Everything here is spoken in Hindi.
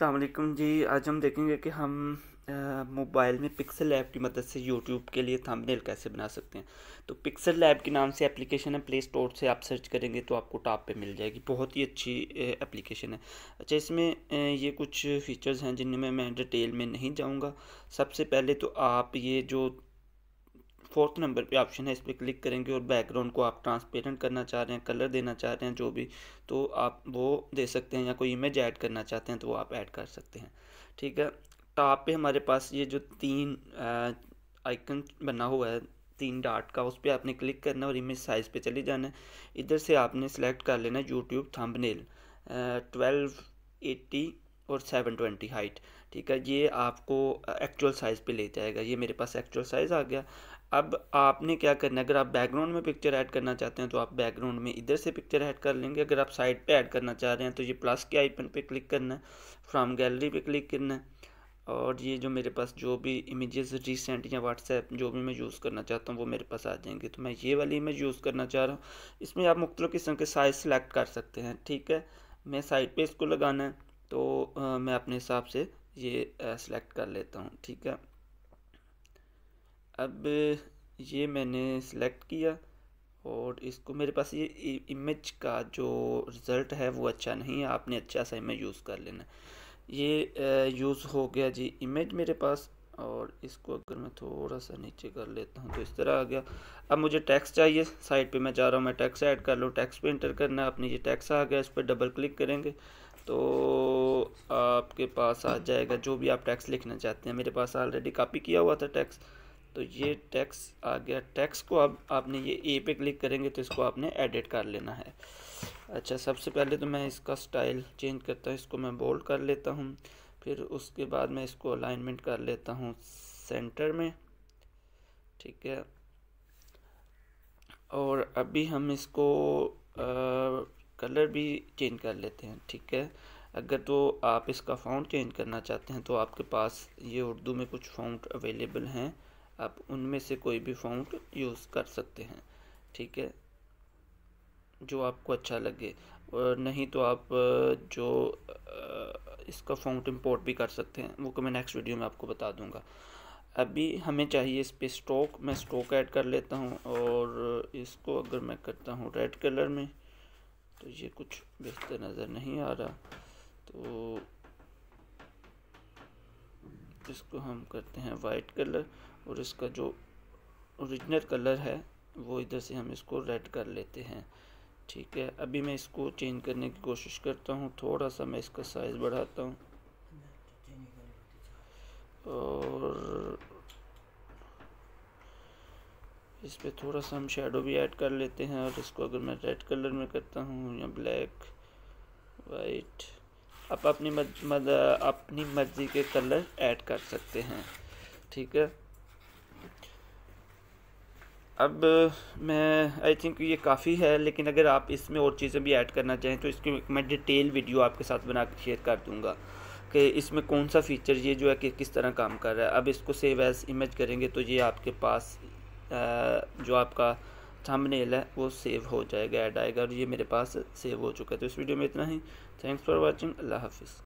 अल्लाम जी आज हम देखेंगे कि हम मोबाइल में पिक्सल लैब की मदद से यूट्यूब के लिए थंबनेल कैसे बना सकते हैं तो पिक्सल लैब के नाम से एप्लीकेशन है प्ले स्टोर से आप सर्च करेंगे तो आपको टॉप पे मिल जाएगी बहुत ही अच्छी एप्लीकेशन है अच्छा इसमें ये कुछ फीचर्स हैं जिनमें मैं डिटेल में नहीं जाऊँगा सबसे पहले तो आप ये जो फोर्थ नंबर पे ऑप्शन है इस पर क्लिक करेंगे और बैकग्राउंड को आप ट्रांसपेरेंट करना चाह रहे हैं कलर देना चाह रहे हैं जो भी तो आप वो दे सकते हैं या कोई इमेज ऐड करना चाहते हैं तो वो आप ऐड कर सकते हैं ठीक है टॉप पे हमारे पास ये जो तीन आइकन बना हुआ है तीन डाट का उस पर आपने क्लिक करना और इमेज साइज़ पर चले जाना है इधर से आपने सेलेक्ट कर लेना यूट्यूब थम्बनेल ट्वेल्व एट्टी और सेवन ट्वेंटी हाइट ठीक है ये आपको एक्चुअल साइज़ पे ले जाएगा ये मेरे पास एक्चुअल साइज़ आ गया अब आपने क्या करना है अगर आप बैकग्राउंड में पिक्चर ऐड करना चाहते हैं तो आप बैकग्राउंड में इधर से पिक्चर ऐड कर लेंगे अगर आप साइड पे ऐड करना चाह रहे हैं तो ये प्लस के आइकन पे क्लिक करना है फ्रॉम गैलरी पे क्लिक करना है और ये जो मेरे पास जो भी इमेजेस रिसेंट या व्हाट्सएप जो भी मैं यूज़ करना चाहता हूँ वो मेरे पास आ जाएंगे तो मैं ये वाली इमेज यूज़ करना चाह रहा हूँ इसमें आप मुख्तलिफ़ किस्म के साइज़ सेलेक्ट कर सकते हैं ठीक है मैं साइड पर इसको लगाना है तो आ, मैं अपने हिसाब से ये सिलेक्ट कर लेता हूँ ठीक है अब ये मैंने सिलेक्ट किया और इसको मेरे पास ये इमेज का जो रिज़ल्ट है वो अच्छा नहीं है आपने अच्छा सा इमेज यूज़ कर लेना ये यूज़ हो गया जी इमेज मेरे पास और इसको अगर मैं थोड़ा सा नीचे कर लेता हूँ तो इस तरह आ गया अब मुझे टैक्स चाहिए साइड पे मैं जा रहा हूँ मैं टैक्स ऐड कर लूँ टैक्स पे इंटर करना अपने ये टैक्स आ गया इस पर डबल क्लिक करेंगे तो आपके पास आ जाएगा जो भी आप टैक्स लिखना चाहते हैं मेरे पास ऑलरेडी कापी किया हुआ था टैक्स तो ये टैक्स आ गया टैक्स को आप आपने ये ए पे क्लिक करेंगे तो इसको आपने एडिट कर लेना है अच्छा सबसे पहले तो मैं इसका स्टाइल चेंज करता हूँ इसको मैं बोल्ड कर लेता हूँ फिर उसके बाद मैं इसको अलाइनमेंट कर लेता हूँ सेंटर में ठीक है और अभी हम इसको आ, कलर भी चेंज कर लेते हैं ठीक है अगर तो आप इसका फ़ॉन्ट चेंज करना चाहते हैं तो आपके पास ये उर्दू में कुछ फ़ॉन्ट अवेलेबल हैं आप उनमें से कोई भी फ़ॉन्ट यूज़ कर सकते हैं ठीक है जो आपको अच्छा लगे और नहीं तो आप जो इसका फ़ॉन्ट इंपोर्ट भी कर सकते हैं वो को तो मैं नेक्स्ट वीडियो में आपको बता दूंगा अभी हमें चाहिए इस पर स्टोक मैं स्टोक ऐड कर लेता हूँ और इसको अगर मैं करता हूँ रेड कलर में तो ये कुछ बेहतर नज़र नहीं आ रहा तो इसको हम करते हैं वाइट कलर और इसका जो ओरिजिनल कलर है वो इधर से हम इसको रेड कर लेते हैं ठीक है अभी मैं इसको चेंज करने की कोशिश करता हूँ थोड़ा सा मैं इसका साइज़ बढ़ाता हूँ इस पर थोड़ा सा हम शेडो भी ऐड कर लेते हैं और इसको अगर मैं रेड कलर में करता हूँ या ब्लैक वाइट आप अपनी मद, मद, अपनी मर्ज़ी के कलर ऐड कर सकते हैं ठीक है अब मैं आई थिंक ये काफ़ी है लेकिन अगर आप इसमें और चीज़ें भी ऐड करना चाहें तो इसकी मैं डिटेल वीडियो आपके साथ बना कर शेयर कर दूँगा कि इसमें कौन सा फीचर ये जो है कि किस तरह काम कर रहा है अब इसको सेव एज़ इमेज करेंगे तो ये आपके पास जो आपका थंबनेल है वो सेव हो जाएगा ऐड आएगा और ये मेरे पास सेव हो चुका है तो इस वीडियो में इतना ही थैंक्स फॉर वॉचिंग अल्लाह हाफिज़